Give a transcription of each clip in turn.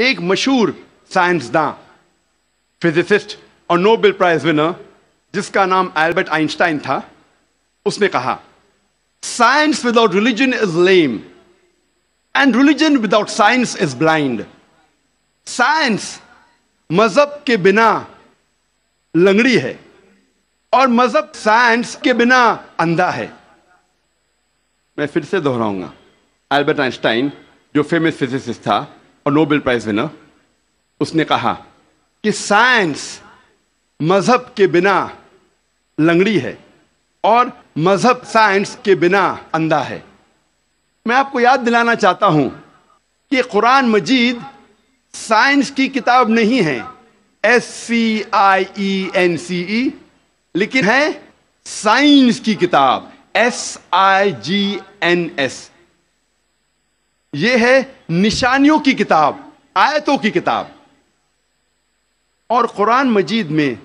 एक मशहूर साइंसदान फिजिसिस्ट और नोबेल प्राइज विनर जिसका नाम एल्बर्ट आइंस्टाइन था उसने कहा science without religion is lame and religion without science is blind science मजहब के बिना लंगड़ी है और मजहब साइंस के बिना अंधा है मैं फिर से दोहराऊंगा एल्बर्ट आइंस्टाइन जो फेमस फिजिसिस्ट था और नोबेल प्राइज विनर उसने कहा कि साइंस मजहब के बिना लंगड़ी है और मजहब साइंस के बिना अंधा है मैं आपको याद दिलाना चाहता हूं कि कुरान मजीद साइंस की किताब नहीं है एस सी आई ई एन सी ई लेकिन है साइंस की किताब S I G N S ये है निशानियों की किताब आयतों की किताब और कुरान मजीद में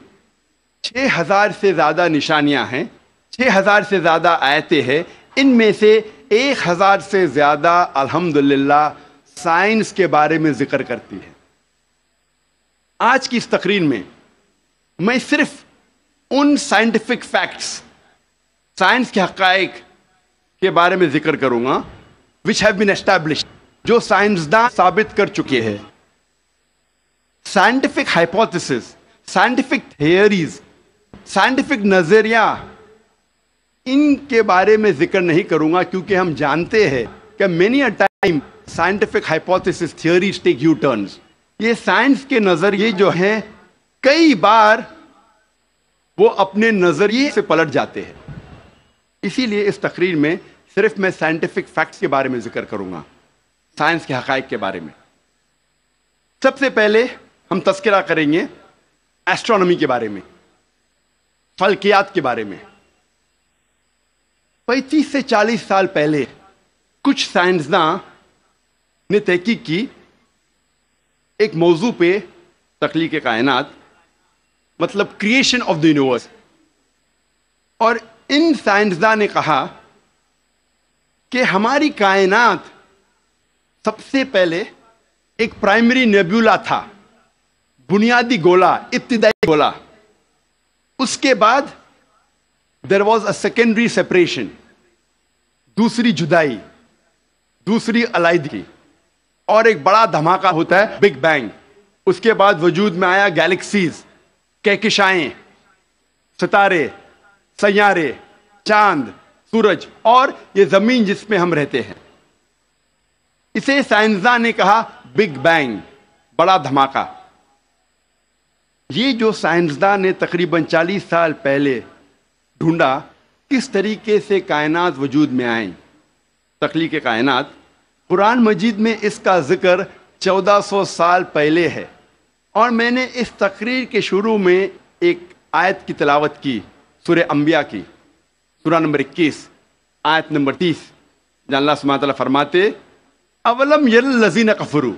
छः हज़ार से ज़्यादा निशानियां हैं छः हज़ार से ज़्यादा आयतें हैं इनमें से एक हज़ार से ज़्यादा अल्हम्दुलिल्लाह साइंस के बारे में ज़िक्र करती है आज की इस तकरीर में मैं सिर्फ उन साइंटिफिक फैक्ट्स साइंस के हक़ के बारे में ज़िक्र करूँगा विच हैव बीन एस्टैब्लिश जो साइंसदान साबित कर चुके हैं scientific hypothesis scientific theories scientific नजरिया इनके बारे में जिक्र नहीं करूंगा क्योंकि हम जानते हैं कि many a time scientific hypothesis theories take U turns ये साइंस के नजरिए जो हैं कई बार वो अपने नजरिए से पलट जाते हैं इसीलिए इस तकरीर में सिर्फ मैं साइंटिफिक फैक्ट्स के बारे में जिक्र करूंगा साइंस के हकाइक के बारे में सबसे पहले हम तस्करा करेंगे एस्ट्रोनॉमी के बारे में फल्कियात के बारे में पैंतीस से चालीस साल पहले कुछ साइंसदान ने तहकीक की एक मौजू पे तकलीक कायनात मतलब क्रिएशन ऑफ द यूनिवर्स और इन साइंसदान ने कहा कि हमारी कायनात सबसे पहले एक प्राइमरी नेब्यूला था बुनियादी गोला इब्तदाई गोला उसके बाद there was a secondary separation दूसरी जुदाई दूसरी अलाइदगी और एक बड़ा धमाका होता है बिग बैंग उसके बाद वजूद में आया गैलेक्सीज कहकशाएं सितारे सैारे चांद सूरज और ये जमीन जिसमें हम रहते हैं इसे साइंसदा ने कहा बिग बैंग बड़ा धमाका ये जो साइंसदा ने तकरीबन 40 साल पहले ढूंढा किस तरीके से कायनात वजूद में आई के कायनात कुरान मजीद में इसका जिक्र 1400 साल पहले है और मैंने इस तकरीर के शुरू में एक आयत की तलावत की सुर अम्बिया की सूरा नंबर इक्कीस आयत नंबर तीस जानला सुमातला फरमाते अवलम यल लजीन कफरू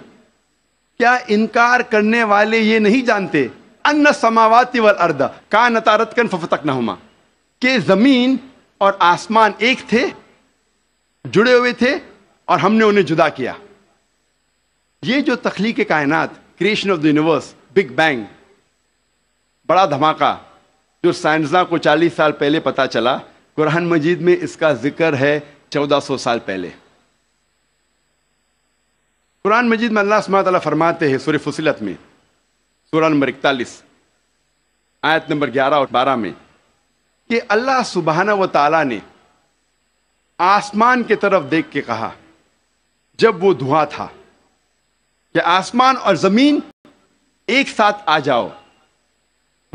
क्या इनकार करने वाले ये नहीं जानते अन्न समावाति वर अर्द का नतारत कन फफतक नहुमा के ज़मीन और आसमान एक थे जुड़े हुए थे और हमने उन्हें जुदा किया ये जो तख्लीक कायनात creation of the universe big bang बड़ा धमाका जो साइंसदा को 40 साल पहले पता चला कुरान मजीद में इसका जिक्र है 1400 साल पहले कुरान मजीद में अल्लाह सुबह फरमाते हैं सूर्य फुसिलत में सूर नंबर इकतालीस आयत नंबर 11 और 12 में कि अल्लाह सुबहाना व ताला ने आसमान के तरफ देख के कहा जब वो धुआं था कि आसमान और ज़मीन एक साथ आ जाओ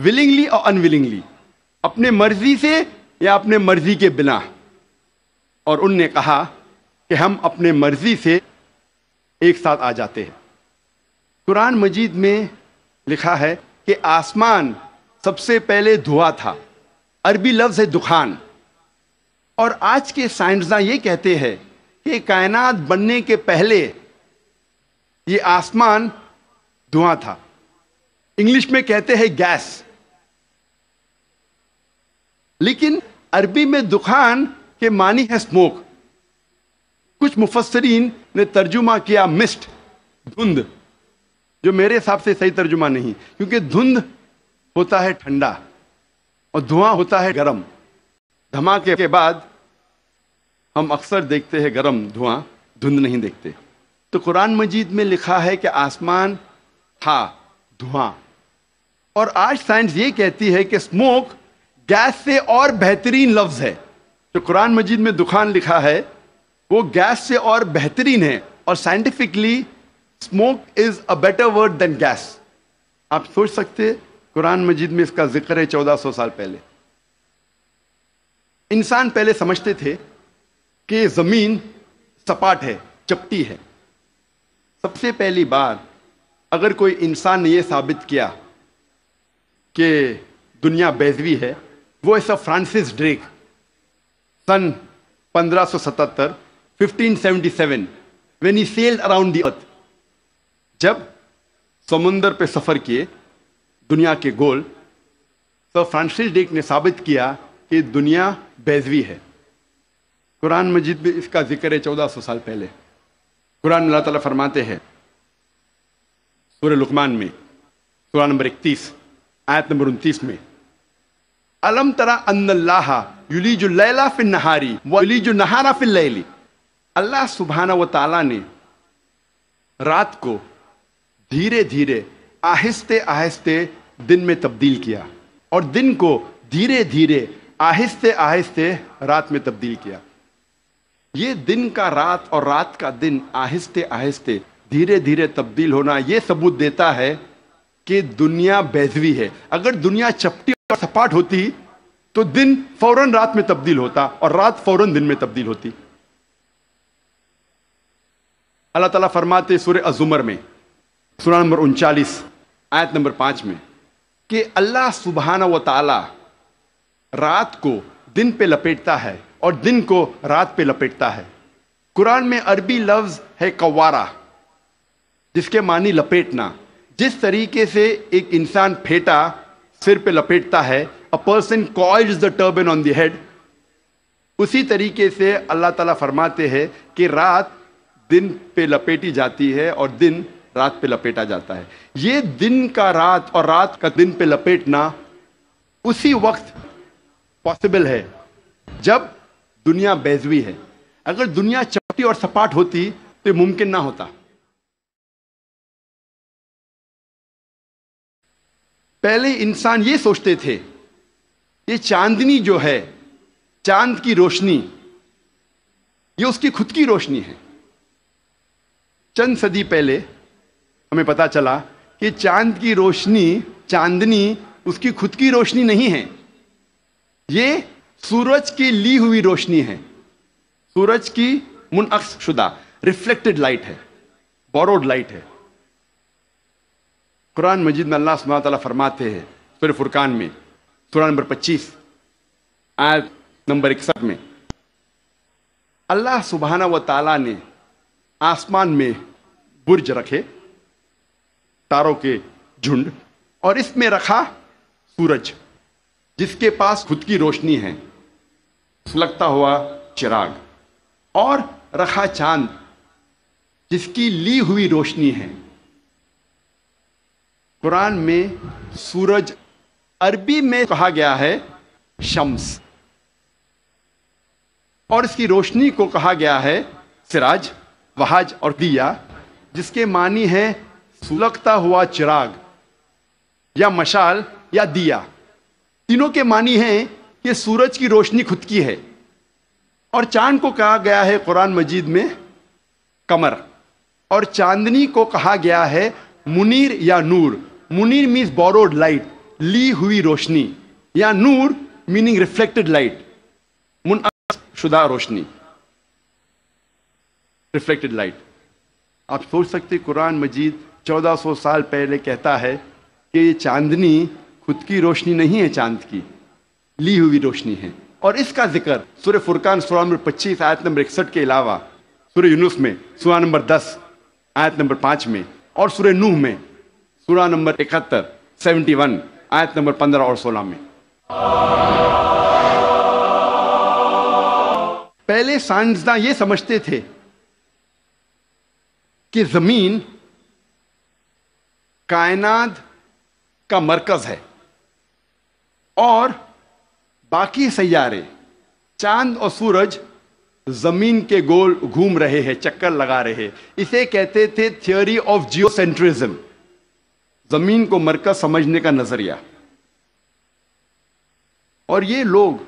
विलिंगली और अनविलिंगली अपने मर्जी से या अपने मर्जी के बिना और उनने कहा कि हम अपने मर्जी से एक साथ आ जाते हैं कुरान मजीद में लिखा है कि आसमान सबसे पहले धुआं था अरबी लफ्ज़ है दुखान और आज के साइंसदान ये कहते हैं कि कायनात बनने के पहले ये आसमान धुआं था इंग्लिश में कहते हैं गैस लेकिन अरबी में दुखान के मानी है स्मोक कुछ मुफसरीन ने तर्जुमा किया मिस्ट धुंध जो मेरे हिसाब से सही तर्जुमा नहीं क्योंकि धुंध होता है ठंडा और धुआं होता है गर्म धमाके के बाद हम अक्सर देखते हैं गर्म धुआं धुंध नहीं देखते तो कुरान मजीद में लिखा है कि आसमान था धुआं और आज साइंस ये कहती है कि स्मोक गैस से और बेहतरीन लफ्ज है जो कुरान मजीद में दुखान लिखा है वो गैस से और बेहतरीन है और scientifically smoke is a better word than gas आप सोच सकते कुरान मजीद में इसका जिक्र है चौदह सौ साल पहले इंसान पहले समझते थे कि जमीन सपाट है चपटी है सबसे पहली बार अगर कोई इंसान ने यह साबित किया कि दुनिया बेजवी है वो है सर फ्रांसिस ड्रेक सन 1577 1577 when he sailed around the earth जब समुंदर पे सफ़र किए दुनिया के गोल सर फ्रांसिस ड्रेक ने साबित किया कि दुनिया बेजवी है कुरान मजिद में इसका जिक्र है चौदह सौ साल पहले कुरान अल्लाह ताला फरमाते हैं सूर्य लुकमान में सूर्य नंबर इकतीस आयत नंबर उनतीस में अलम तरा अन्नल्लाह लैला फिन नहारी जो नहारा फिन लैली अल्लाह सुबहाना व ताला ने रात को धीरे धीरे आहिस्ते आहिस्ते दिन में तब्दील किया और दिन को धीरे धीरे आहिस्ते आहिस्ते रात में तब्दील किया ये दिन का रात और रात का दिन आहिस्ते आहिस्ते धीरे धीरे तब्दील होना ये सबूत देता है कि दुनिया बेजवी है अगर दुनिया चपटी सपाट होती तो दिन फौरन रात में तब्दील होता और रात फौरन दिन में तब्दील होती अल्लाह ताला फरमाते सूर्य अजुमर में सुना नंबर उनचालीस आयत नंबर पांच में कि अल्लाह सुबहाना व ताला रात को दिन पे लपेटता है और दिन को रात पे लपेटता है कुरान में अरबी लफ्ज है कवारा जिसके मानी लपेटना जिस तरीके से एक इंसान फेटा सिर पे लपेटता है a person coils the turban on the head उसी तरीके से अल्लाह ताला फरमाते हैं कि रात दिन पे लपेटी जाती है और दिन रात पे लपेटा जाता है ये दिन का रात और रात का दिन पे लपेटना उसी वक्त पॉसिबल है जब दुनिया बेजवी है अगर दुनिया चपटी और सपाट होती तो मुमकिन ना होता पहले इंसान ये सोचते थे ये चांदनी जो है चांद की रोशनी ये उसकी खुद की रोशनी है चंद सदी पहले हमें पता चला कि चांद की रोशनी चांदनी उसकी खुद की रोशनी नहीं है ये सूरज की ली हुई रोशनी है सूरज की मुनअक्स शुदा रिफ्लेक्टेड लाइट है बोरोड लाइट है कुरान मजीद में अल्लाह सुबह फरमाते हैं सुर फुरकान में सुरान नंबर पच्चीस आयत नंबर इकसठ में अल्लाह सुबहाना व ताला ने आसमान में बुर्ज रखे तारों के झुंड और इसमें रखा सूरज जिसके पास खुद की रोशनी है लगता हुआ चिराग और रखा चांद जिसकी ली हुई रोशनी है कुरान में सूरज अरबी में कहा गया है शम्स और इसकी रोशनी को कहा गया है सिराज वहाज और दिया जिसके मानी है सुलगता हुआ चिराग या मशाल या दिया तीनों के मानी है कि सूरज की रोशनी खुद की है और चांद को कहा गया है कुरान मजीद में कमर और चांदनी को कहा गया है मुनीर या नूर मुनीर मीन्स बोरोड लाइट ली हुई रोशनी या नूर मीनिंग रिफ्लेक्टेड लाइट मुन शुदा रोशनी रिफ्लेक्टेड लाइट आप सोच सकते कुरान मजीद 1400 साल पहले कहता है कि ये चांदनी खुद की रोशनी नहीं है चांद की ली हुई रोशनी है और इसका जिक्र सूर्य फुरकान सुरह नंबर पच्चीस आयत नंबर इकसठ के अलावा सूर्य यूनुस में सुरह नंबर दस आयत नंबर पाँच में और सूर्य नूह में सूरा नंबर इकहत्तर सेवेंटी वन आयत नंबर पंद्रह और सोलह में पहले साइंसदान ये समझते थे कि जमीन कायनात का मरकज है और बाकी सैारे चांद और सूरज जमीन के गोल घूम रहे हैं चक्कर लगा रहे हैं इसे कहते थे थियोरी ऑफ जियोसेंट्रिज्म जमीन को मरकज समझने का नजरिया और ये लोग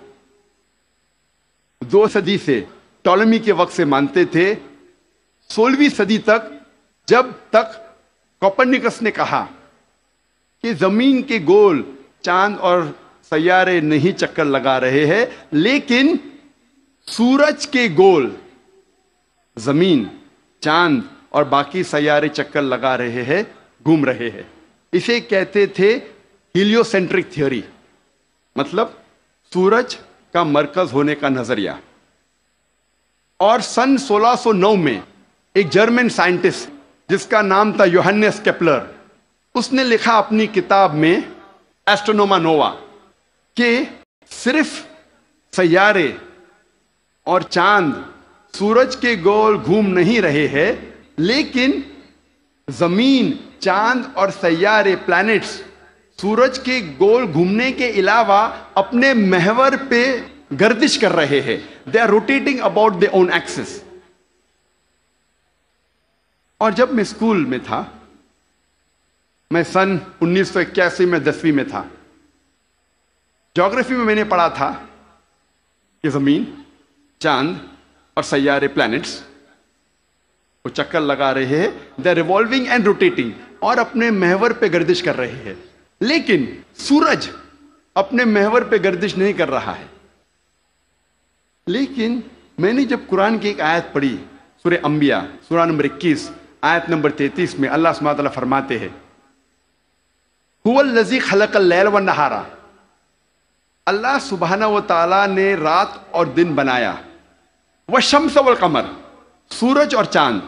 दो सदी से टॉलमी के वक्त से मानते थे सोलहवीं सदी तक जब तक कॉपरनिकस ने कहा कि जमीन के गोल चांद और सैारे नहीं चक्कर लगा रहे हैं लेकिन सूरज के गोल जमीन चांद और बाकी सैारे चक्कर लगा रहे हैं घूम रहे हैं इसे कहते थे हिलियोसेंट्रिक थ्योरी मतलब सूरज का मरकज होने का नजरिया और सन 1609 में एक जर्मन साइंटिस्ट जिसका नाम था योहन्नेस केपलर उसने लिखा अपनी किताब में एस्ट्रोनोमा नोवा कि सिर्फ सैारे और चांद सूरज के गोल घूम नहीं रहे हैं लेकिन जमीन चांद और सैारे प्लैनेट्स सूरज के गोल घूमने के अलावा अपने महवर पे गर्दिश कर रहे हैं they are rotating about they own axis और जब मैं स्कूल में था मैं सन 1981 में दसवीं में था ज्योग्राफी में मैंने पढ़ा था कि जमीन चांद और सैारे प्लैनेट्स वो चक्कर लगा रहे हैं द रिवॉल्विंग एंड रोटेटिंग और अपने महवर पे गर्दिश कर रहे हैं लेकिन सूरज अपने महवर पे गर्दिश नहीं कर रहा है लेकिन मैंने जब कुरान की एक आयत पढ़ी सूर्य अंबिया सूरा नंबर इक्कीस आयत नंबर तैतीस में अल्लाह सुबह फरमाते हैं लजी खलक लैल व नहारा अल्लाह सुबहाना व ताला ने रात और दिन बनाया व शमस वल कमर सूरज और चांद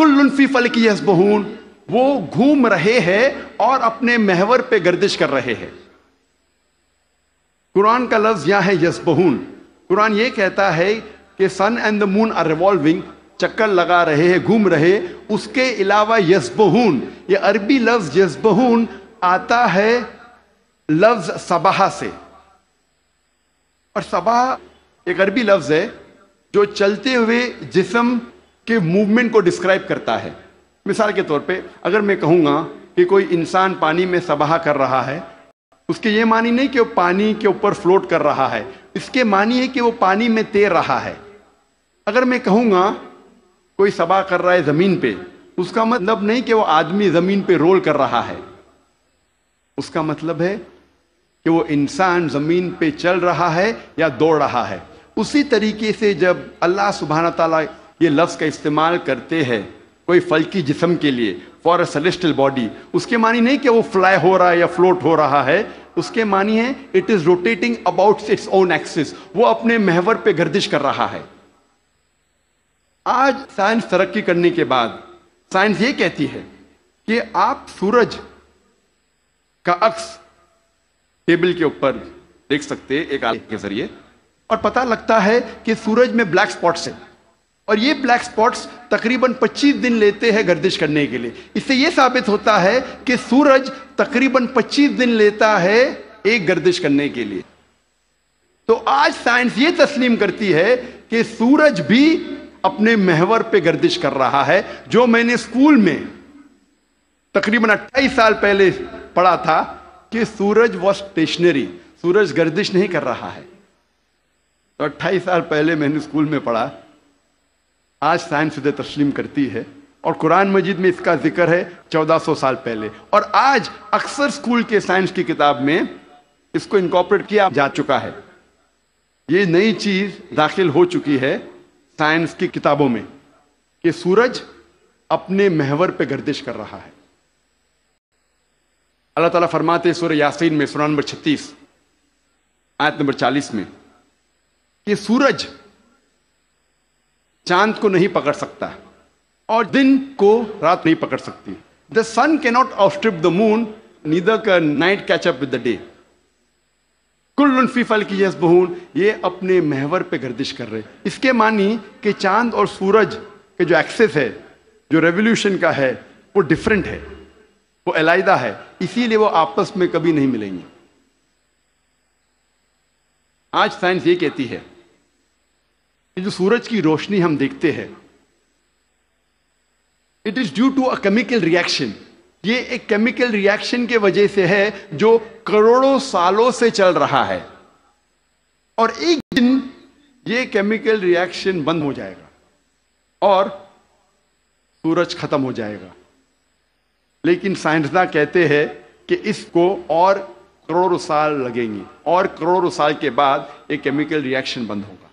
फल की फलकी बहून वो घूम रहे हैं और अपने महवर पे गर्दिश कर रहे हैं कुरान का लफ्ज यहां है बहून कुरान ये कहता है कि sun and the moon are revolving चक्कर लगा रहे हैं घूम रहे उसके अलावा बहून ये अरबी लफ्ज बहून आता है लफ्ज सबाह से और सबाह एक अरबी लफ्ज है जो चलते हुए जिसम के मूवमेंट को डिस्क्राइब करता है मिसाल के तौर पे अगर मैं कहूंगा कि कोई इंसान पानी में सबाह कर रहा है उसके ये मानी नहीं कि वो पानी के ऊपर फ्लोट कर रहा है इसके मानी है कि वो पानी में तैर रहा है अगर मैं कहूंगा कोई सबाह कर रहा है ज़मीन पे उसका मतलब नहीं कि वो आदमी ज़मीन पे रोल कर रहा है उसका मतलब है कि वो इंसान ज़मीन पे चल रहा है या दौड़ रहा है उसी तरीके से जब अल्लाह सुबहाना तला ये लफ्ज़ का इस्तेमाल करते हैं कोई फल्की जिसम के लिए फॉर अ सेलेस्टल बॉडी उसके मानी नहीं कि वो फ्लाई हो रहा है या फ्लोट हो रहा है उसके मानी है it is rotating about its own axis वो अपने महवर पे गर्दिश कर रहा है आज साइंस तरक्की करने के बाद साइंस ये कहती है कि आप सूरज का अक्स टेबल के ऊपर देख सकते एक आगे के जरिए और पता लगता है कि सूरज में ब्लैक स्पॉट्स है और ये ब्लैक स्पॉट्स तकरीबन 25 दिन लेते हैं गर्दिश करने के लिए इससे ये साबित होता है कि सूरज तकरीबन 25 दिन लेता है एक गर्दिश करने के लिए तो आज साइंस ये तस्लीम करती है कि सूरज भी अपने महवर पे गर्दिश कर रहा है जो मैंने स्कूल में तकरीबन 28 साल पहले पढ़ा था कि सूरज वॉज स्टेशनरी सूरज गर्दिश नहीं कर रहा है तो अट्ठाईस साल पहले मैंने स्कूल में पढ़ा आज साइंस उदय तस्लीम करती है और कुरान मजीद में इसका जिक्र है 1400 साल पहले और आज अक्सर स्कूल के साइंस की किताब में इसको इनकॉपरेट किया जा चुका है ये नई चीज दाखिल हो चुकी है साइंस की किताबों में कि सूरज अपने महवर पे गर्दिश कर रहा है अल्लाह ताला फरमाते सूर्य यासीन में सुरान नंबर छत्तीस आयत नंबर चालीस में कि सूरज चांद को नहीं पकड़ सकता और दिन को रात नहीं पकड़ सकती द सन के not outstrip the moon neither night catch up with the day कुल्लुन की यस बहून ये अपने महवर पे गर्दिश कर रहे इसके मानी कि चांद और सूरज के जो एक्सेस है जो रेवोल्यूशन का है वो डिफरेंट है वो अलायदा है इसीलिए वो आपस में कभी नहीं मिलेंगे आज साइंस ये कहती है ये जो सूरज की रोशनी हम देखते हैं it is due to a chemical reaction ये एक केमिकल रिएक्शन के वजह से है जो करोड़ों सालों से चल रहा है और एक दिन ये केमिकल रिएक्शन बंद हो जाएगा और सूरज खत्म हो जाएगा लेकिन साइंसदा कहते हैं कि इसको और करोड़ों साल लगेंगे और करोड़ों साल के बाद एक केमिकल रिएक्शन बंद होगा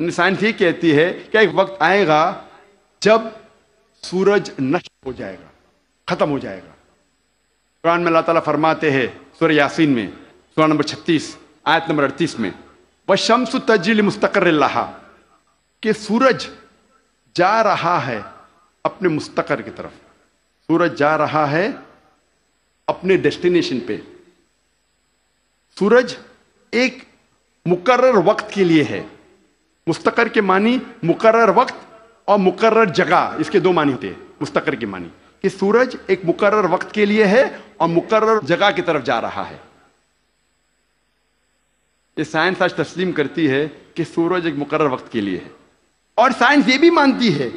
साइंस ये कहती है कि एक वक्त आएगा जब सूरज नष्ट हो जाएगा खत्म हो जाएगा कुरान में अल्लाह ताला फरमाते हैं सूर्य यासीन में सूर्य नंबर 36 आयत नंबर 38 में व शम्स तजिल मुस्तकर कि सूरज जा रहा है अपने मुस्तकर की तरफ सूरज जा रहा है अपने डेस्टिनेशन पे सूरज एक मुकर्र वक्त के लिए है मुस्तकर के मानी मुकर्र वक्त और मुकर्र जगह इसके दो मानी होते हैं मुस्तकर के मानी कि सूरज एक मुकर्र वक्त के लिए है और मुकर्र जगह की तरफ जा रहा है ये साइंस आज तस्लीम करती है कि सूरज एक मुकर्र वक्त के लिए है और साइंस ये भी मानती है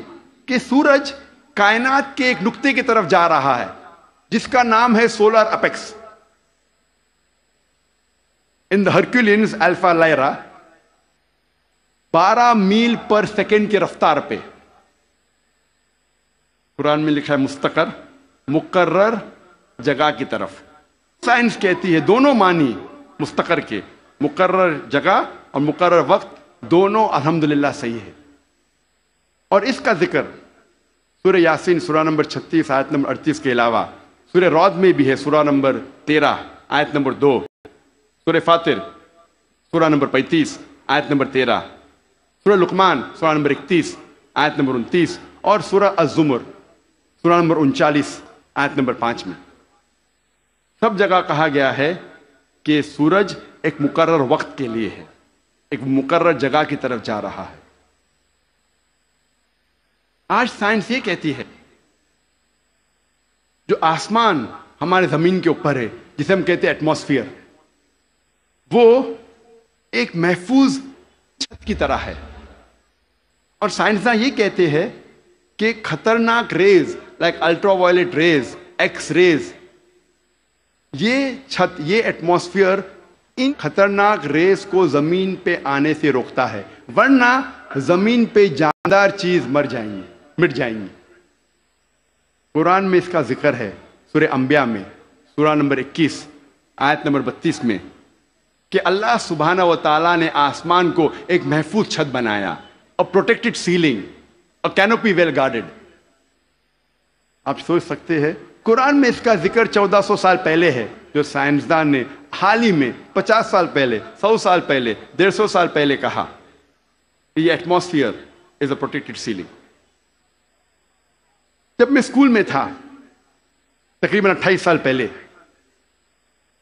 कि सूरज कायनात के एक नुक्ते की तरफ जा रहा है जिसका नाम है solar apex in the Hercules alpha Lyrae 12 मील पर सेकेंड की रफ्तार पे कुरान में लिखा है मुस्तकर मुकर्र जगह की तरफ साइंस कहती है दोनों मानी मुस्तकर के मुकर्र जगह और मुकर्र वक्त दोनों अल्हम्दुलिल्लाह सही है और इसका जिक्र सूर्य यासीन सूरा नंबर 36 आयत नंबर 38 के अलावा सूर्य रौद में भी है सूरा नंबर 13 आयत नंबर 2 सूर्य फातिर सूरा नंबर 35 आयत नंबर 13 सूर्य लुकमान सूर्य नंबर इकतीस आयत नंबर उनतीस और सूर्य अजुमर सूर्य नंबर उनचालीस आयत नंबर पांच में सब जगह कहा गया है कि सूरज एक मुकर्र वक्त के लिए है एक मुकर्र जगह की तरफ जा रहा है आज साइंस ये कहती है जो आसमान हमारे जमीन के ऊपर है जिसे हम कहते हैं एटमॉस्फियर वो एक महफूज छत की तरह है और साइंसदान ये कहते हैं कि खतरनाक rays like ultraviolet rays X rays ये छत ये एटमोस्फियर इन खतरनाक रेस को जमीन पे आने से रोकता है वरना जमीन पे जानदार चीज मर जाएंगी मिट जाएंगी कुरान में इसका जिक्र है सूर्य अंबिया में सूरा नंबर 21 आयत नंबर 32 में कि अल्लाह सुबहाना व ताला ने आसमान को एक महफूज छत बनाया a protected ceiling a canopy well guarded आप सोच सकते हैं कुरान में इसका जिक्र 1400 साल पहले है जो साइंसदान ने हाल ही में 50 साल पहले 100 साल पहले 150 साल पहले कहा ये atmosphere is a protected ceiling जब मैं स्कूल में था तकरीबन 28 साल पहले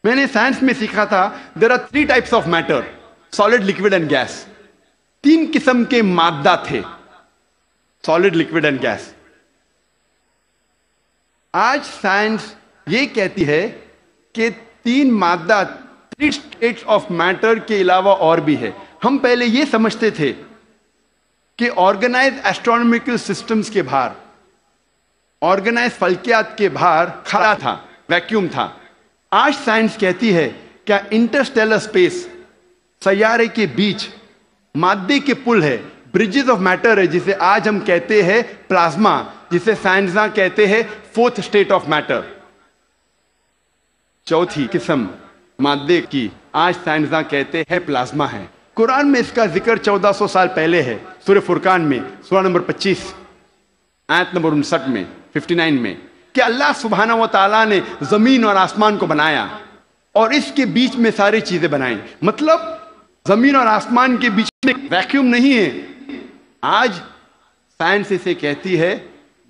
मैंने साइंस में सीखा था there are three types of matter solid liquid and gas तीन किस्म के मादा थे सॉलिड लिक्विड एंड गैस आज साइंस ये कहती है कि तीन मादा थ्री स्टेट्स ऑफ मैटर के अलावा और भी है हम पहले ये समझते थे कि ऑर्गेनाइज एस्ट्रोनॉमिकल सिस्टम्स के बाहर ऑर्गेनाइज फल्कियात के बाहर खड़ा था वैक्यूम था आज साइंस कहती है क्या इंटरस्टेलर स्पेस सैारे के बीच मादे के पुल है ब्रिजेस ऑफ मैटर है जिसे आज हम कहते हैं प्लाज्मा जिसे साइंसदा कहते हैं फोर्थ स्टेट ऑफ मैटर चौथी किस्म मादे की आज साइंसदा कहते हैं प्लाज्मा है कुरान में इसका जिक्र 1400 साल पहले है सूर्य फुरकान में सोलह नंबर 25 आयत नंबर उनसठ में 59 में कि अल्लाह सुबहाना व ताला ने ज़मीन और आसमान को बनाया और इसके बीच में सारी चीज़ें बनाई मतलब ज़मीन और आसमान के बीच में वैक्यूम नहीं है आज साइंस इसे कहती है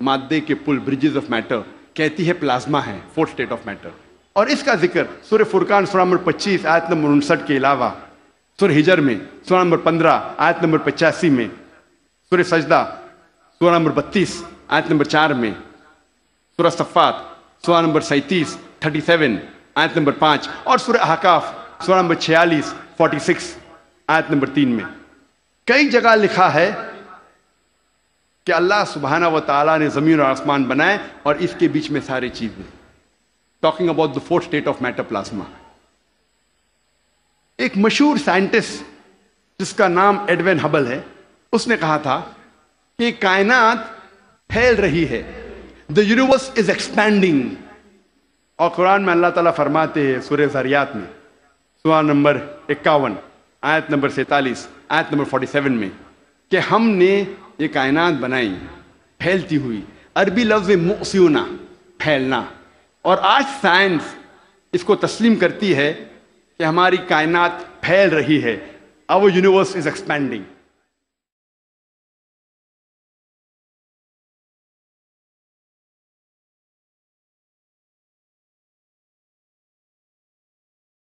मादे के पुल ब्रिजेस ऑफ मैटर कहती है प्लाज्मा है फोर्थ स्टेट ऑफ मैटर और इसका जिक्र सूर्य फुरकान सूर्य नंबर पच्चीस आयत नंबर उनसठ के अलावा सूर्य हिजर में सोलह नंबर पंद्रह आयत नंबर पचासी में सूर्य सजदा सोलह नंबर बत्तीस आयत नंबर चार में सूरह सफ़ात सूरह नंबर सैंतीस थर्टी सेवन आयत नंबर पाँच और सूरह अहकाफ सूरह नंबर छियालीस फोर्टी सिक्स आयत नंबर तीन में कई जगह लिखा है कि अल्लाह सुबहाना व ताला ने ज़मीन और आसमान बनाए और इसके बीच में सारी चीज़ें talking about the fourth state of plasma एक मशहूर साइंटिस्ट जिसका नाम एडवेन हबल है उसने कहा था कि कायनात फैल रही है द यूनिवर्स इज एक्सपैंडिंग और कुरान में अल्लाह ताला फरमाते हैं सूर्य जरियात में सुहा नंबर इक्यावन आयत नंबर सैतालीस आयत नंबर फोर्टी सेवन में कि हमने ये कायनात बनाई फैलती हुई अरबी लफ्ज़ मुसीना फैलना और आज साइंस इसको तस्लीम करती है कि हमारी कायनात फैल रही है अवर यूनिवर्स इज़ एक्सपैंडिंग